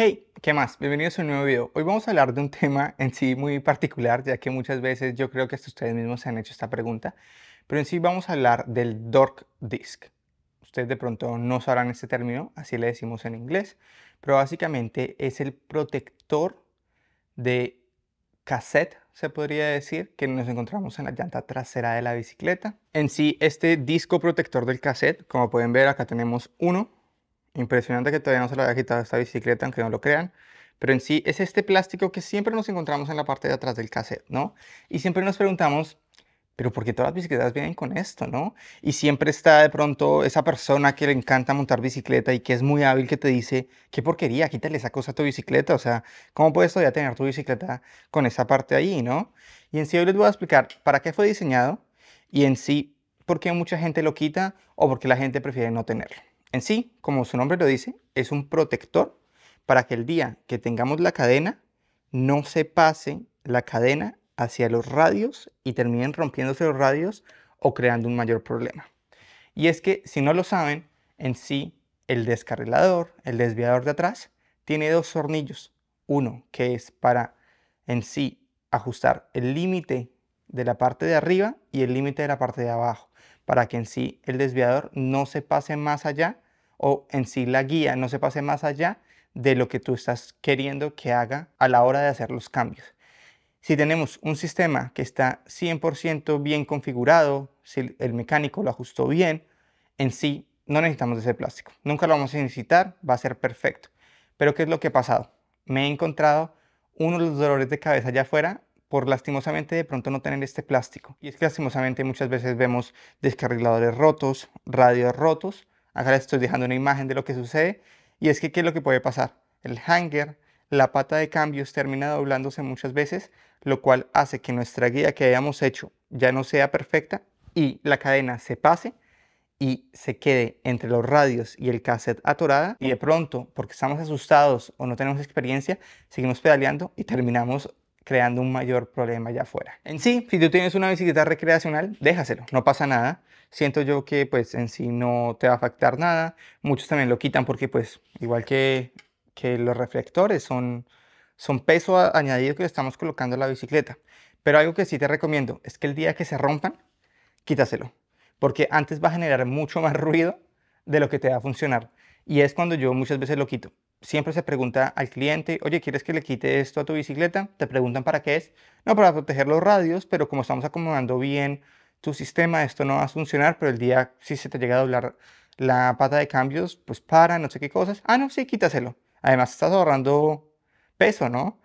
Hey, ¿qué más? Bienvenidos a un nuevo video. Hoy vamos a hablar de un tema en sí muy particular, ya que muchas veces yo creo que hasta ustedes mismos se han hecho esta pregunta, pero en sí vamos a hablar del DORK DISC. Ustedes de pronto no sabrán este término, así le decimos en inglés, pero básicamente es el protector de cassette, se podría decir, que nos encontramos en la llanta trasera de la bicicleta. En sí, este disco protector del cassette, como pueden ver, acá tenemos uno, Impresionante que todavía no se lo haya quitado esta bicicleta, aunque no lo crean. Pero en sí es este plástico que siempre nos encontramos en la parte de atrás del cassette, ¿no? Y siempre nos preguntamos, pero ¿por qué todas las bicicletas vienen con esto, no? Y siempre está de pronto esa persona que le encanta montar bicicleta y que es muy hábil que te dice, qué porquería, quítale esa cosa a tu bicicleta, o sea, ¿cómo puedes todavía tener tu bicicleta con esa parte ahí, no? Y en sí hoy les voy a explicar para qué fue diseñado y en sí por qué mucha gente lo quita o por qué la gente prefiere no tenerlo. En sí, como su nombre lo dice, es un protector para que el día que tengamos la cadena no se pase la cadena hacia los radios y terminen rompiéndose los radios o creando un mayor problema. Y es que, si no lo saben, en sí el descarrilador, el desviador de atrás, tiene dos tornillos. Uno que es para en sí ajustar el límite de la parte de arriba y el límite de la parte de abajo, para que en sí el desviador no se pase más allá o en sí la guía no se pase más allá de lo que tú estás queriendo que haga a la hora de hacer los cambios. Si tenemos un sistema que está 100% bien configurado, si el mecánico lo ajustó bien, en sí no necesitamos ese plástico. Nunca lo vamos a necesitar, va a ser perfecto. Pero ¿qué es lo que ha pasado? Me he encontrado uno de los dolores de cabeza allá afuera por lastimosamente de pronto no tener este plástico. Y es que lastimosamente muchas veces vemos descarriladores rotos, radios rotos Acá les estoy dejando una imagen de lo que sucede y es que qué es lo que puede pasar. El hanger, la pata de cambios termina doblándose muchas veces, lo cual hace que nuestra guía que hayamos hecho ya no sea perfecta y la cadena se pase y se quede entre los radios y el cassette atorada y de pronto, porque estamos asustados o no tenemos experiencia, seguimos pedaleando y terminamos creando un mayor problema allá afuera. En sí, si tú tienes una bicicleta recreacional, déjaselo, no pasa nada. Siento yo que pues en sí no te va a afectar nada. Muchos también lo quitan porque pues igual que, que los reflectores son, son peso añadido que estamos colocando a la bicicleta. Pero algo que sí te recomiendo es que el día que se rompan, quítaselo. Porque antes va a generar mucho más ruido de lo que te va a funcionar. Y es cuando yo muchas veces lo quito siempre se pregunta al cliente, oye, ¿quieres que le quite esto a tu bicicleta? Te preguntan para qué es. No, para proteger los radios, pero como estamos acomodando bien tu sistema, esto no va a funcionar, pero el día si se te llega a doblar la pata de cambios, pues para, no sé qué cosas. Ah, no, sí, quítaselo. Además, estás ahorrando peso, ¿no?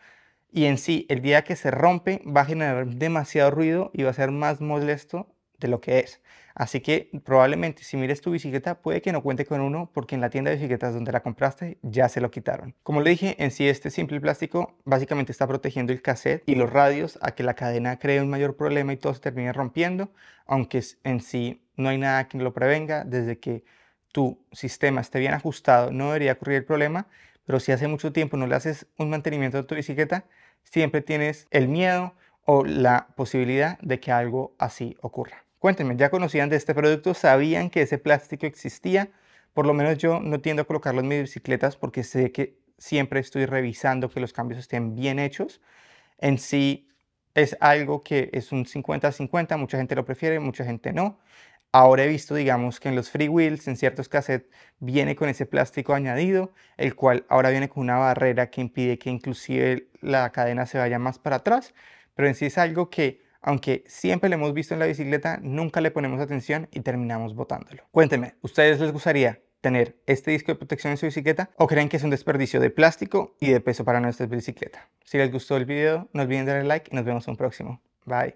Y en sí, el día que se rompe va a generar demasiado ruido y va a ser más molesto lo que es. Así que probablemente si mires tu bicicleta puede que no cuente con uno porque en la tienda de bicicletas donde la compraste ya se lo quitaron. Como le dije, en sí este simple plástico básicamente está protegiendo el cassette y los radios a que la cadena cree un mayor problema y todo se termine rompiendo, aunque en sí no hay nada que lo prevenga desde que tu sistema esté bien ajustado no debería ocurrir el problema, pero si hace mucho tiempo no le haces un mantenimiento a tu bicicleta, siempre tienes el miedo o la posibilidad de que algo así ocurra. Cuéntenme, ¿ya conocían de este producto? ¿Sabían que ese plástico existía? Por lo menos yo no tiendo a colocarlo en mis bicicletas porque sé que siempre estoy revisando que los cambios estén bien hechos. En sí es algo que es un 50-50, mucha gente lo prefiere, mucha gente no. Ahora he visto, digamos, que en los free wheels, en ciertos cassettes, viene con ese plástico añadido, el cual ahora viene con una barrera que impide que inclusive la cadena se vaya más para atrás, pero en sí es algo que aunque siempre lo hemos visto en la bicicleta, nunca le ponemos atención y terminamos botándolo. Cuéntenme, ¿ustedes les gustaría tener este disco de protección en su bicicleta o creen que es un desperdicio de plástico y de peso para nuestra bicicleta? Si les gustó el video, no olviden darle like y nos vemos en un próximo. Bye.